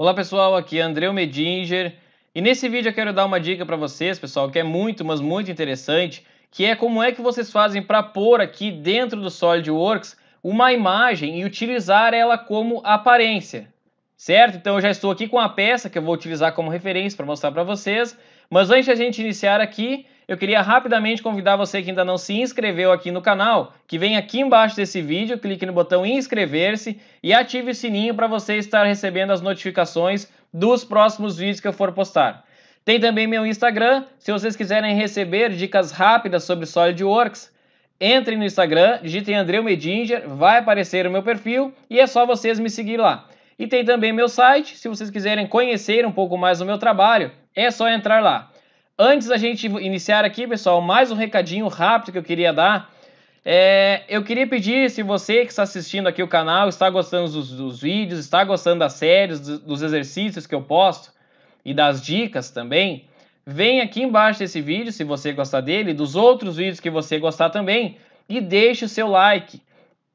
Olá pessoal, aqui é Andreu Medinger e nesse vídeo eu quero dar uma dica para vocês, pessoal, que é muito, mas muito interessante, que é como é que vocês fazem para pôr aqui dentro do SolidWorks uma imagem e utilizar ela como aparência, certo? Então eu já estou aqui com a peça que eu vou utilizar como referência para mostrar para vocês, mas antes a gente iniciar aqui, eu queria rapidamente convidar você que ainda não se inscreveu aqui no canal, que vem aqui embaixo desse vídeo, clique no botão inscrever-se e ative o sininho para você estar recebendo as notificações dos próximos vídeos que eu for postar. Tem também meu Instagram, se vocês quiserem receber dicas rápidas sobre SolidWorks, entre no Instagram, digitem Andreu Medinger, vai aparecer o meu perfil e é só vocês me seguir lá. E tem também meu site, se vocês quiserem conhecer um pouco mais o meu trabalho, é só entrar lá. Antes da gente iniciar aqui, pessoal, mais um recadinho rápido que eu queria dar. É, eu queria pedir, se você que está assistindo aqui o canal, está gostando dos, dos vídeos, está gostando das séries, dos, dos exercícios que eu posto e das dicas também, vem aqui embaixo desse vídeo, se você gostar dele, dos outros vídeos que você gostar também, e deixe o seu like,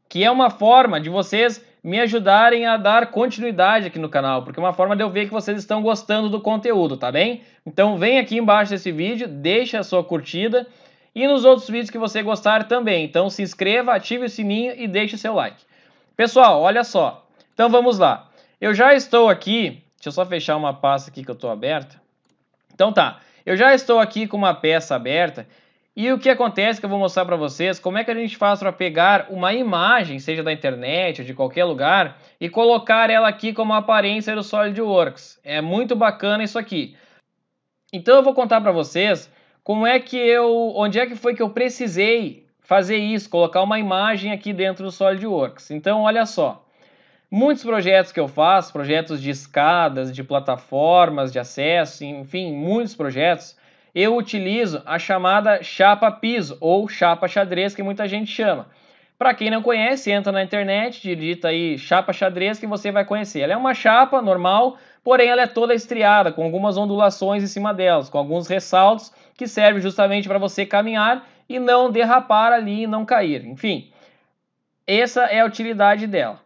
que é uma forma de vocês me ajudarem a dar continuidade aqui no canal, porque é uma forma de eu ver que vocês estão gostando do conteúdo, tá bem? Então vem aqui embaixo desse vídeo, deixa a sua curtida e nos outros vídeos que você gostar também. Então se inscreva, ative o sininho e deixe o seu like. Pessoal, olha só. Então vamos lá. Eu já estou aqui, deixa eu só fechar uma pasta aqui que eu estou aberta. Então tá, eu já estou aqui com uma peça aberta e o que acontece que eu vou mostrar para vocês, como é que a gente faz para pegar uma imagem, seja da internet ou de qualquer lugar, e colocar ela aqui como aparência do SolidWorks. É muito bacana isso aqui. Então eu vou contar para vocês como é que eu, onde é que foi que eu precisei fazer isso, colocar uma imagem aqui dentro do SolidWorks. Então olha só, muitos projetos que eu faço, projetos de escadas, de plataformas de acesso, enfim, muitos projetos, eu utilizo a chamada chapa piso ou chapa xadrez que muita gente chama. Para quem não conhece, entra na internet, digita aí chapa xadrez que você vai conhecer. Ela é uma chapa normal, porém ela é toda estriada, com algumas ondulações em cima delas, com alguns ressaltos que serve justamente para você caminhar e não derrapar ali e não cair. Enfim, essa é a utilidade dela.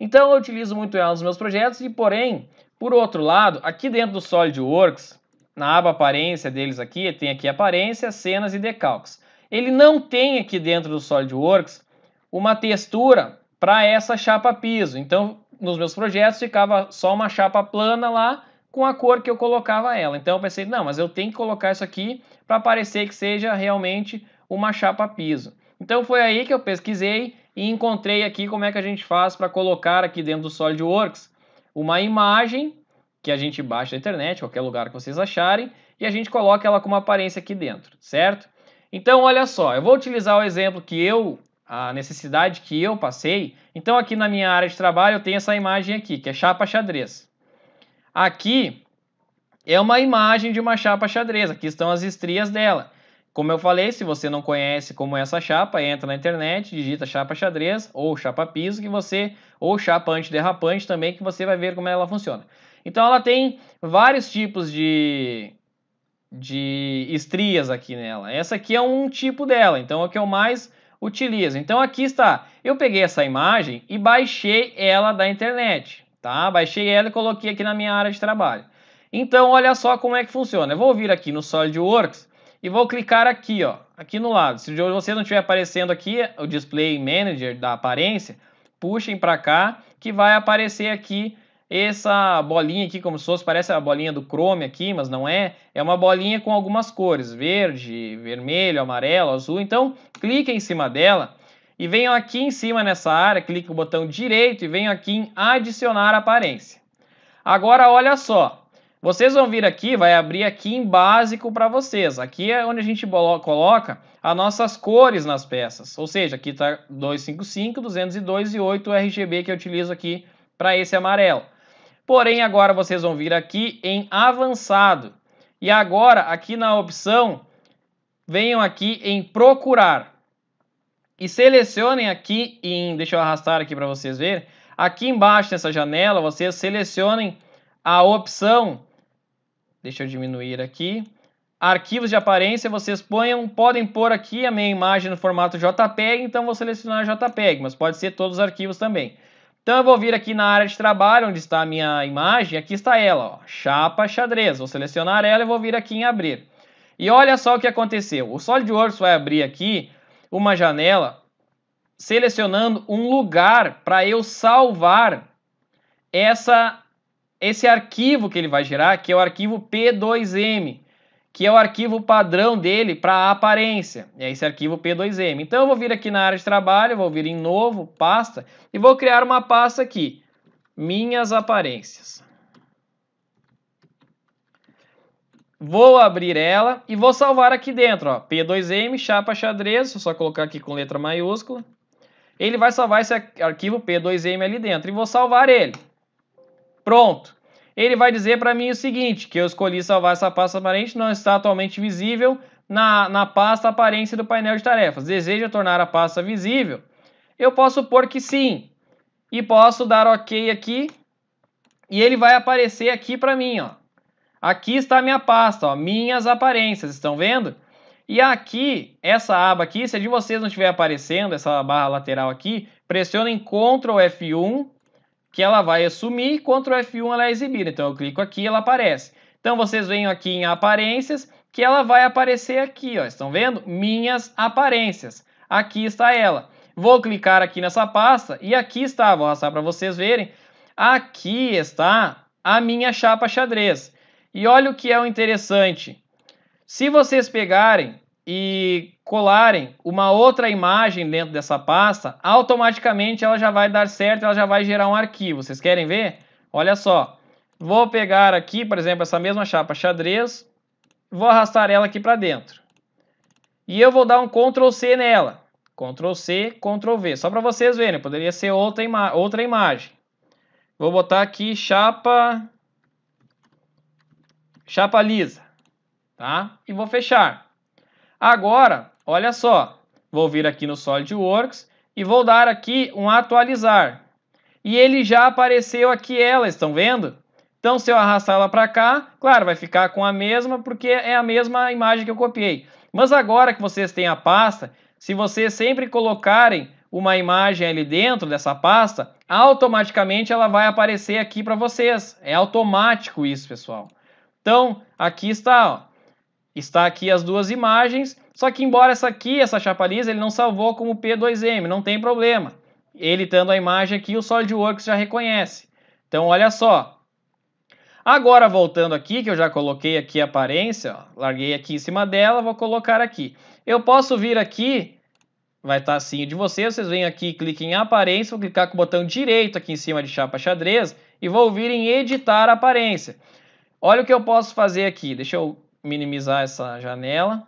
Então eu utilizo muito ela nos meus projetos e, porém, por outro lado, aqui dentro do SolidWorks, na aba aparência deles aqui, tem aqui aparência, cenas e decalques. Ele não tem aqui dentro do SolidWorks uma textura para essa chapa piso. Então, nos meus projetos ficava só uma chapa plana lá com a cor que eu colocava ela. Então eu pensei, não, mas eu tenho que colocar isso aqui para parecer que seja realmente uma chapa piso. Então foi aí que eu pesquisei e encontrei aqui como é que a gente faz para colocar aqui dentro do SolidWorks uma imagem que a gente baixa da internet, qualquer lugar que vocês acharem, e a gente coloca ela com uma aparência aqui dentro, certo? Então, olha só, eu vou utilizar o exemplo que eu, a necessidade que eu passei. Então, aqui na minha área de trabalho, eu tenho essa imagem aqui, que é chapa xadrez. Aqui é uma imagem de uma chapa xadrez, aqui estão as estrias dela. Como eu falei, se você não conhece como é essa chapa, entra na internet, digita chapa xadrez ou chapa piso que você ou chapa antiderrapante também que você vai ver como ela funciona. Então ela tem vários tipos de, de estrias aqui nela. Essa aqui é um tipo dela, então é o que eu mais utilizo. Então aqui está, eu peguei essa imagem e baixei ela da internet, tá? Baixei ela e coloquei aqui na minha área de trabalho. Então olha só como é que funciona. Eu vou vir aqui no SolidWorks e vou clicar aqui, ó, aqui no lado. Se você não estiver aparecendo aqui, o Display Manager da aparência, puxem para cá que vai aparecer aqui essa bolinha aqui, como se fosse, parece a bolinha do Chrome aqui, mas não é. É uma bolinha com algumas cores, verde, vermelho, amarelo, azul. Então, clica em cima dela e venham aqui em cima nessa área, clique o botão direito e venham aqui em adicionar aparência. Agora, olha só. Vocês vão vir aqui, vai abrir aqui em básico para vocês. Aqui é onde a gente coloca as nossas cores nas peças. Ou seja, aqui está 255, 202 e 8 RGB que eu utilizo aqui para esse amarelo. Porém, agora vocês vão vir aqui em avançado. E agora, aqui na opção, venham aqui em procurar. E selecionem aqui em, deixa eu arrastar aqui para vocês verem, aqui embaixo nessa janela, vocês selecionem a opção, deixa eu diminuir aqui, arquivos de aparência, vocês ponham, podem pôr aqui a minha imagem no formato JPEG, então vou selecionar JPEG, mas pode ser todos os arquivos também. Então eu vou vir aqui na área de trabalho, onde está a minha imagem, aqui está ela, ó, chapa xadrez. Vou selecionar ela e vou vir aqui em abrir. E olha só o que aconteceu. O SolidWorks vai abrir aqui uma janela selecionando um lugar para eu salvar essa, esse arquivo que ele vai gerar, que é o arquivo P2M que é o arquivo padrão dele para aparência. É esse arquivo P2M. Então eu vou vir aqui na área de trabalho, vou vir em novo, pasta, e vou criar uma pasta aqui, minhas aparências. Vou abrir ela e vou salvar aqui dentro, ó, P2M, chapa xadrez, só colocar aqui com letra maiúscula. Ele vai salvar esse arquivo P2M ali dentro e vou salvar ele. Pronto ele vai dizer para mim o seguinte, que eu escolhi salvar essa pasta aparente, não está atualmente visível na, na pasta aparência do painel de tarefas. Deseja tornar a pasta visível? Eu posso pôr que sim. E posso dar OK aqui. E ele vai aparecer aqui para mim, ó. Aqui está a minha pasta, ó, minhas aparências, estão vendo? E aqui, essa aba aqui, se a de vocês não estiver aparecendo, essa barra lateral aqui, pressionem Ctrl F1 que ela vai assumir, contra o F1 ela é exibida. Então eu clico aqui ela aparece. Então vocês vêm aqui em aparências, que ela vai aparecer aqui, ó. Estão vendo? Minhas aparências. Aqui está ela. Vou clicar aqui nessa pasta e aqui está, vou arrastar para vocês verem. Aqui está a minha chapa xadrez. E olha o que é o interessante. Se vocês pegarem e colarem uma outra imagem dentro dessa pasta, automaticamente ela já vai dar certo, ela já vai gerar um arquivo. Vocês querem ver? Olha só. Vou pegar aqui, por exemplo, essa mesma chapa xadrez, vou arrastar ela aqui para dentro. E eu vou dar um Ctrl C nela. Ctrl C, Ctrl V. Só para vocês verem, poderia ser outra, ima outra imagem. Vou botar aqui chapa chapa lisa, tá? E vou fechar. Agora, olha só, vou vir aqui no SolidWorks e vou dar aqui um atualizar. E ele já apareceu aqui ela, estão vendo? Então, se eu arrastar ela para cá, claro, vai ficar com a mesma, porque é a mesma imagem que eu copiei. Mas agora que vocês têm a pasta, se vocês sempre colocarem uma imagem ali dentro dessa pasta, automaticamente ela vai aparecer aqui para vocês. É automático isso, pessoal. Então, aqui está, ó. Está aqui as duas imagens, só que embora essa aqui, essa chapa lisa, ele não salvou como P2M, não tem problema. Ele tendo a imagem aqui, o SolidWorks já reconhece. Então olha só. Agora voltando aqui, que eu já coloquei aqui a aparência, ó, larguei aqui em cima dela, vou colocar aqui. Eu posso vir aqui, vai estar tá assim de vocês, vocês vêm aqui, cliquem em aparência, vou clicar com o botão direito aqui em cima de chapa xadrez e vou vir em editar aparência. Olha o que eu posso fazer aqui, deixa eu minimizar essa janela.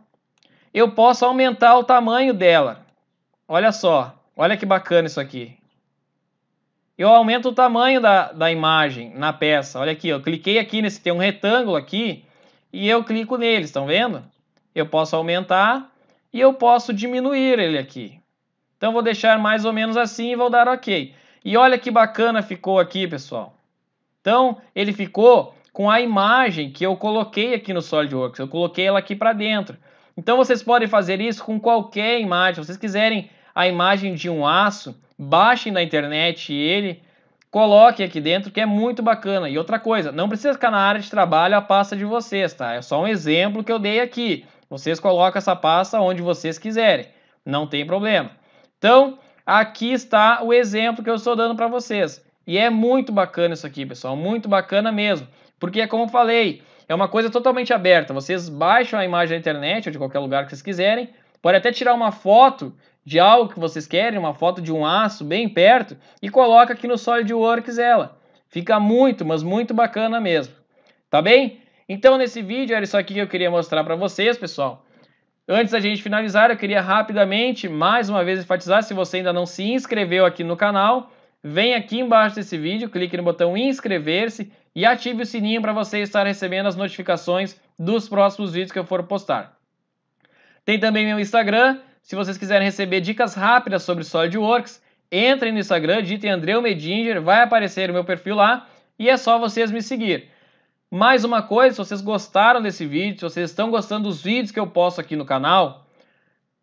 Eu posso aumentar o tamanho dela. Olha só, olha que bacana isso aqui. Eu aumento o tamanho da, da imagem na peça. Olha aqui, eu cliquei aqui nesse, tem um retângulo aqui, e eu clico nele, estão vendo? Eu posso aumentar e eu posso diminuir ele aqui. Então vou deixar mais ou menos assim e vou dar OK. E olha que bacana ficou aqui, pessoal. Então ele ficou com a imagem que eu coloquei aqui no SolidWorks. Eu coloquei ela aqui para dentro. Então vocês podem fazer isso com qualquer imagem. Se vocês quiserem a imagem de um aço, baixem na internet ele, coloque aqui dentro, que é muito bacana. E outra coisa, não precisa ficar na área de trabalho a pasta de vocês, tá? É só um exemplo que eu dei aqui. Vocês colocam essa pasta onde vocês quiserem, não tem problema. Então, aqui está o exemplo que eu estou dando para vocês. E é muito bacana isso aqui, pessoal, muito bacana mesmo porque é como eu falei, é uma coisa totalmente aberta. Vocês baixam a imagem da internet ou de qualquer lugar que vocês quiserem, pode até tirar uma foto de algo que vocês querem, uma foto de um aço bem perto e coloca aqui no SolidWorks ela. Fica muito, mas muito bacana mesmo. Tá bem? Então nesse vídeo era isso aqui que eu queria mostrar para vocês, pessoal. Antes da gente finalizar, eu queria rapidamente, mais uma vez, enfatizar, se você ainda não se inscreveu aqui no canal, vem aqui embaixo desse vídeo, clique no botão inscrever-se e ative o sininho para você estar recebendo as notificações dos próximos vídeos que eu for postar. Tem também meu Instagram, se vocês quiserem receber dicas rápidas sobre SolidWorks, entrem no Instagram, ditem Andreu Medinger, vai aparecer o meu perfil lá e é só vocês me seguir. Mais uma coisa, se vocês gostaram desse vídeo, se vocês estão gostando dos vídeos que eu posto aqui no canal,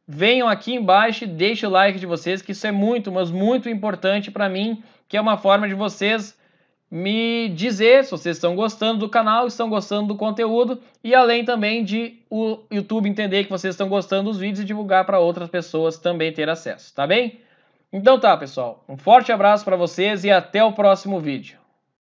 venham aqui embaixo e deixem o like de vocês, que isso é muito, mas muito importante para mim, que é uma forma de vocês me dizer se vocês estão gostando do canal, estão gostando do conteúdo e além também de o YouTube entender que vocês estão gostando dos vídeos e divulgar para outras pessoas também ter acesso, tá bem? Então tá, pessoal. Um forte abraço para vocês e até o próximo vídeo.